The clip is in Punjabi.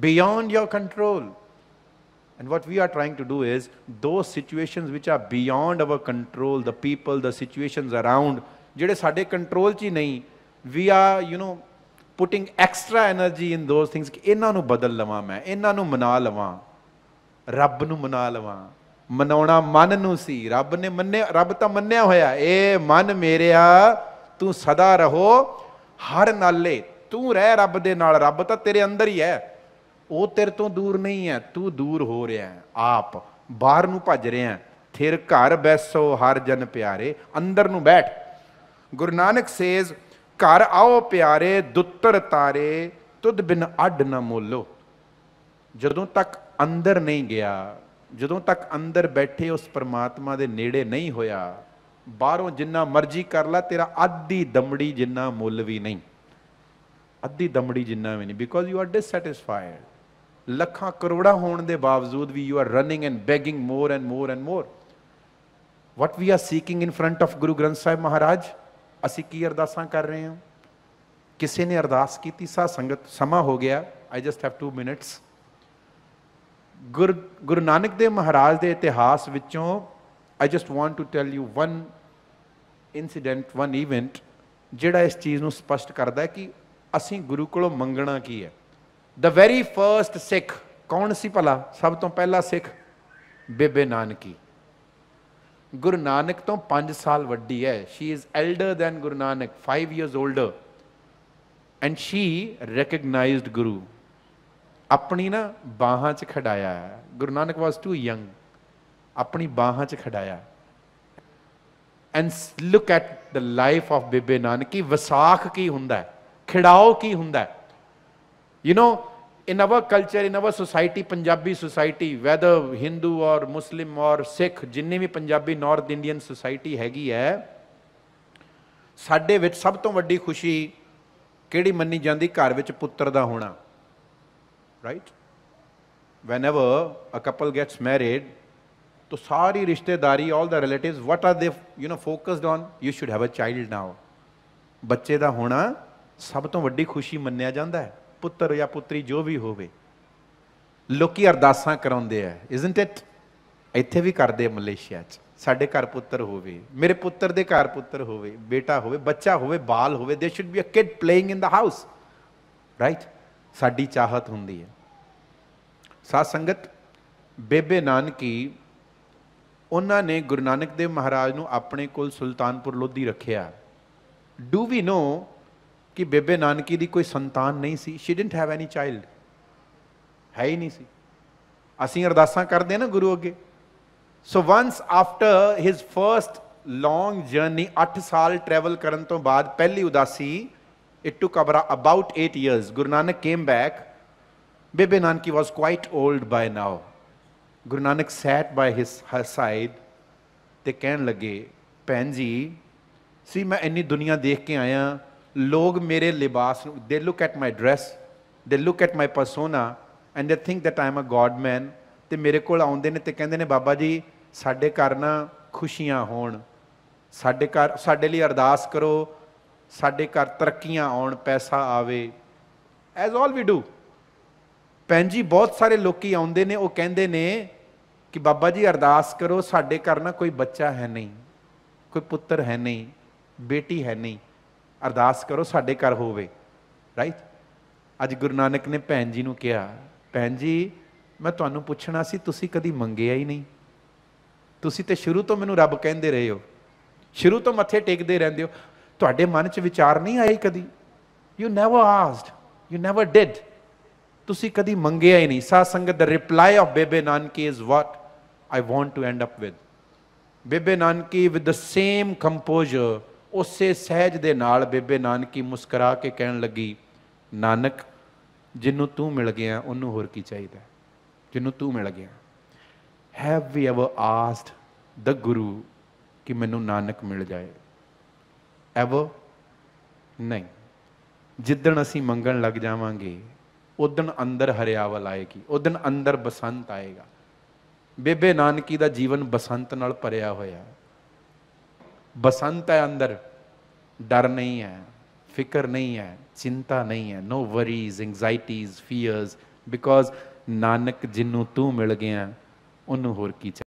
beyond your control. And what we are trying to do is those situations which are beyond our control, the people, the situations around, ਜਿਹੜੇ ਸਾਡੇ ਕੰਟਰੋਲ 'ਚ ਹੀ ਨਹੀਂ we are you know putting extra energy in those things ਇਹਨਾਂ ਨੂੰ ਬਦਲ ਲਵਾਂ ਮੈਂ ਇਹਨਾਂ ਨੂੰ ਮਨਾ ਲਵਾਂ ਰੱਬ ਨੂੰ ਮਨਾ ਲਵਾਂ ਮਨਾਉਣਾ ਮਨ ਨੂੰ ਸੀ ਰੱਬ ਨੇ ਮੰਨੇ ਰੱਬ ਤਾਂ ਮੰਨਿਆ ਹੋਇਆ ਏ ਮਨ ਮੇਰਿਆ ਤੂੰ ਸਦਾ ਰਹੋ ਹਰ ਨਾਲੇ ਤੂੰ ਰਹਿ ਰੱਬ ਦੇ ਨਾਲ ਰੱਬ ਤਾਂ ਤੇਰੇ ਅੰਦਰ ਹੀ ਹੈ ਉਹ ਤੇਰੇ ਤੋਂ ਦੂਰ ਨਹੀਂ ਹੈ ਤੂੰ ਦੂਰ ਹੋ ਰਿਹਾ ਆਪ ਬਾਹਰ ਨੂੰ ਭੱਜ ਰਿਹਾ ਥਿਰ ਘਰ ਬੈਸੋ ਹਰ ਜਨ ਪਿਆਰੇ ਅੰਦਰ ਨੂੰ ਬੈਠ ਗੁਰੂ ਨਾਨਕ ਸੇਜ਼ ਘਰ ਆਓ ਪਿਆਰੇ ਦੁੱਤਰ ਤਾਰੇ ਤੁਧ ਬਿਨ ਅੱਡ ਨਾ ਮੋਲੋ ਜਦੋਂ ਤੱਕ ਅੰਦਰ ਨਹੀਂ ਗਿਆ ਜਦੋਂ ਤੱਕ ਅੰਦਰ ਬੈਠੇ ਉਸ ਪਰਮਾਤਮਾ ਦੇ ਨੇੜੇ ਨਹੀਂ ਹੋਇਆ ਬਾਹਰੋਂ ਜਿੰਨਾ ਮਰਜ਼ੀ ਕਰ ਲੈ ਤੇਰਾ ਅੱਧੀ ਦਮੜੀ ਜਿੰਨਾ ਮੁੱਲ ਵੀ ਨਹੀਂ ਅੱਧੀ ਦਮੜੀ ਜਿੰਨਾ ਵੀ ਨਹੀਂ ਬਿਕੋਜ਼ ਯੂ ਆਰ ਡਿਸਸੈਟੀਸਫਾਈਡ ਲੱਖਾਂ ਕਰੋੜਾਂ ਹੋਣ ਦੇ ਬਾਵਜੂਦ ਵੀ you are running and begging more and more and more what we are seeking in front of Guru Granth Sahib Maharaj ਅਸੀਂ ਕੀ ਅਰਦਾਸਾਂ ਕਰ ਰਹੇ ਹਾਂ ਕਿਸੇ ਨੇ ਅਰਦਾਸ ਕੀਤੀ ਸਾ ਸੰਗਤ ਸਮਾ ਹੋ ਗਿਆ ਆਈ ਜਸਟ ਹੈਵ 2 ਮਿੰਟਸ ਗੁਰ ਗੁਰੂ ਨਾਨਕ ਦੇਵ ਮਹਾਰਾਜ ਦੇ ਇਤਿਹਾਸ ਵਿੱਚੋਂ I just want to tell you one incident one event ਜਿਹੜਾ ਇਸ ਚੀਜ਼ ਨੂੰ ਸਪਸ਼ਟ ਕਰਦਾ ਹੈ ਕਿ ਅਸੀਂ ਗੁਰੂ ਕੋਲੋਂ ਮੰਗਣਾ ਕੀ ਹੈ ਦ ਵੈਰੀ ਫਰਸਟ ਸਿੱਖ ਕੌਣ ਸੀ ਭਲਾ ਸਭ ਤੋਂ ਪਹਿਲਾ ਸਿੱਖ ਬੇਬੇ ਨਾਨਕੀ ਗੁਰੂ ਨਾਨਕ ਤੋਂ 5 ਸਾਲ ਵੱਡੀ ਹੈ she is elder than Guru Nanak 5 years older and she recognized Guru ਆਪਣੀ ਨਾ ਬਾਹਾਂ 'ਚ ਖੜਾਇਆ Guru Nanak was too young ਆਪਣੀ ਬਾਹਾਂ 'ਚ ਖੜਾਇਆ and look at the life of Bebe Nanaki ਵਿਸਾਖ ਕੀ ਹੁੰਦਾ ਹੈ ਖਿੜਾਓ ਕੀ ਹੁੰਦਾ ਹੈ You know, in our culture, in our society, Punjabi society, whether Hindu or Muslim or Sikh, ਜਿੰਨੀ ਵੀ ਪੰਜਾਬੀ ਨਾਰਥ ਇੰਡੀਅਨ ਸੋਸਾਇਟੀ ਹੈਗੀ ਹੈ ਸਾਡੇ ਵਿੱਚ ਸਭ ਤੋਂ ਵੱਡੀ ਖੁਸ਼ੀ ਕਿਹੜੀ ਮੰਨੀ ਜਾਂਦੀ ਘਰ ਵਿੱਚ ਪੁੱਤਰ ਦਾ ਹੋਣਾ right whenever a couple gets married तो सारी रिश्तेदारी all the relative what are they you know focused on you should have a child now ਬੱਚੇ ਦਾ ਹੋਣਾ ਸਭ ਤੋਂ ਵੱਡੀ ਖੁਸ਼ੀ ਮੰਨਿਆ ਜਾਂਦਾ ਹੈ ਪੁੱਤਰ ਜਾਂ ਪੁੱਤਰੀ ਜੋ ਵੀ ਹੋਵੇ ਲੋਕੀ ਅਰਦਾਸਾਂ ਕਰਾਉਂਦੇ ਆ ਇਜ਼ਨਟ ਇਟ ਇੱਥੇ ਵੀ ਕਰਦੇ ਮਲੇਸ਼ੀਆ 'ਚ ਸਾਡੇ ਘਰ ਪੁੱਤਰ ਹੋਵੇ ਮੇਰੇ ਪੁੱਤਰ ਦੇ ਘਰ ਪੁੱਤਰ ਹੋਵੇ ਬੇਟਾ ਹੋਵੇ ਬੱਚਾ ਹੋਵੇ ਬਾਲ ਹੋਵੇ they should be a kid playing in the house right ਸਾਡੀ ਚਾਹਤ ਹੁੰਦੀ ਹੈ ਸਾਧ ਸੰਗਤ ਬੇਬੇ ਨਾਨਕੀ ਉਹਨਾਂ ਨੇ ਗੁਰੂ ਨਾਨਕ ਦੇਵ ਮਹਾਰਾਜ ਨੂੰ ਆਪਣੇ ਕੋਲ ਸੁਲਤਾਨਪੁਰ ਲੋਧੀ ਰੱਖਿਆ ਡੂ ਵੀ ਨੋ ਕਿ ਬੇਬੇ ਨਾਨਕੀ ਦੀ ਕੋਈ ਸੰਤਾਨ ਨਹੀਂ ਸੀ she didn't have any child ਹੈ ਹੀ ਨਹੀਂ ਸੀ ਅਸੀਂ ਅਰਦਾਸਾਂ ਕਰਦੇ ਹਾਂ ਨਾ ਗੁਰੂ ਅੱਗੇ so once after his first long journey 8 ਸਾਲ ਟਰੈਵਲ ਕਰਨ ਤੋਂ ਬਾਅਦ ਪਹਿਲੀ ਉਦਾਸੀ it took about 8 years Guru Nanak came back Bebe Nanaki was quite old by now Guru Nanak sat by his her side ਤੇ ਕਹਿਣ ਲੱਗੇ ਭੈਣ ਜੀ ਸੀ ਮੈਂ ਇੰਨੀ ਦੁਨੀਆ ਦੇਖ ਕੇ ਆਇਆ ਲੋਕ ਮੇਰੇ ਲਿਬਾਸ ਨੂੰ they look at my dress they look at my persona and they think that I am a god man ਤੇ ਮੇਰੇ ਕੋਲ ਆਉਂਦੇ ਨੇ ਤੇ ਕਹਿੰਦੇ ਨੇ ਬਾਬਾ ਜੀ ਸਾਡੇ ਘਰ ਨਾ ਖੁਸ਼ੀਆਂ ਹੋਣ ਸਾਡੇ ਘਰ ਸਾਡੇ ਲਈ ਅਰਦਾਸ ਕਰੋ ਸਾਡੇ ਘਰ ਤਰੱਕੀਆਂ ਆਉਣ ਪੈਸਾ ਆਵੇ ਐਸ ਆਲ ਵੀ ਡੂ ਪੈਂਜੀ ਜੀ ਬਹੁਤ ਸਾਰੇ ਲੋਕੀ ਆਉਂਦੇ ਨੇ ਉਹ ਕਹਿੰਦੇ ਨੇ ਕਿ ਬਾਬਾ ਜੀ ਅਰਦਾਸ ਕਰੋ ਸਾਡੇ ਘਰ ਨਾ ਕੋਈ ਬੱਚਾ ਹੈ ਨਹੀਂ ਕੋਈ ਪੁੱਤਰ ਹੈ ਨਹੀਂ ਬੇਟੀ ਹੈ ਨਹੀਂ ਅਰਦਾਸ ਕਰੋ ਸਾਡੇ ਘਰ ਹੋਵੇ ਰਾਈਟ ਅੱਜ ਗੁਰੂ ਨਾਨਕ ਨੇ ਭੈਣ ਜੀ ਨੂੰ ਕਿਹਾ ਭੈਣ ਜੀ ਮੈਂ ਤੁਹਾਨੂੰ ਪੁੱਛਣਾ ਸੀ ਤੁਸੀਂ ਕਦੀ ਮੰਗਿਆ ਹੀ ਨਹੀਂ ਤੁਸੀਂ ਤੇ ਸ਼ੁਰੂ ਤੋਂ ਮੈਨੂੰ ਰੱਬ ਕਹਿੰਦੇ ਰਹੇ ਹੋ ਸ਼ੁਰੂ ਤੋਂ ਮੱਥੇ ਟੇਕਦੇ ਰਹਿੰਦੇ ਹੋ ਤੁਹਾਡੇ ਮਨ 'ਚ ਵਿਚਾਰ ਨਹੀਂ ਆਇਆ ਕਦੀ you never asked you never did ਤੁਸੀਂ ਕਦੀ ਮੰਗਿਆ ਹੀ ਨਹੀਂ ਸਾਧ ਸੰਗਤ ਦਾ reply of Bebe Nanaki is what I want to end up with Bebe Nanaki with the same composer ਉਸੇ ਸਹਿਜ ਦੇ ਨਾਲ ਬੇਬੇ ਨਾਨਕੀ ਮੁਸਕਰਾ ਕੇ ਕਹਿਣ ਲੱਗੀ ਨਾਨਕ ਜਿੰਨੂੰ ਤੂੰ ਮਿਲ ਗਿਆ ਉਹਨੂੰ ਹੋਰ ਕੀ ਚਾਹੀਦਾ ਜਿੰਨੂੰ ਤੂੰ ਮਿਲ ਗਿਆ have we ever asked the Guru ਕਿ ਮੈਨੂੰ ਨਾਨਕ ਮਿਲ ਜਾਏ ਐਵਰ ਨਹੀਂ ਜਿੱਦਣ ਅਸੀਂ ਮੰਗਣ ਲੱਗ ਜਾਵਾਂਗੇ ਉਦਣ ਅੰਦਰ ਹਰਿਆਵਲ ਆਏਗੀ ਉਦਣ ਅੰਦਰ ਬਸੰਤ ਆਏਗਾ ਬੇਬੇ ਨਾਨਕੀ ਦਾ ਜੀਵਨ ਬਸੰਤ ਨਾਲ ਭਰਿਆ ਹੋਇਆ ਹੈ बसंत है अंदर डर नहीं है फिक्र नहीं है चिंता नहीं है no worries anxieties fears because Nanak ਜਿੰਨੂੰ ਤੂੰ ਮਿਲ ਗਿਆ ਉਹਨੂੰ ਹੋਰ ਕੀ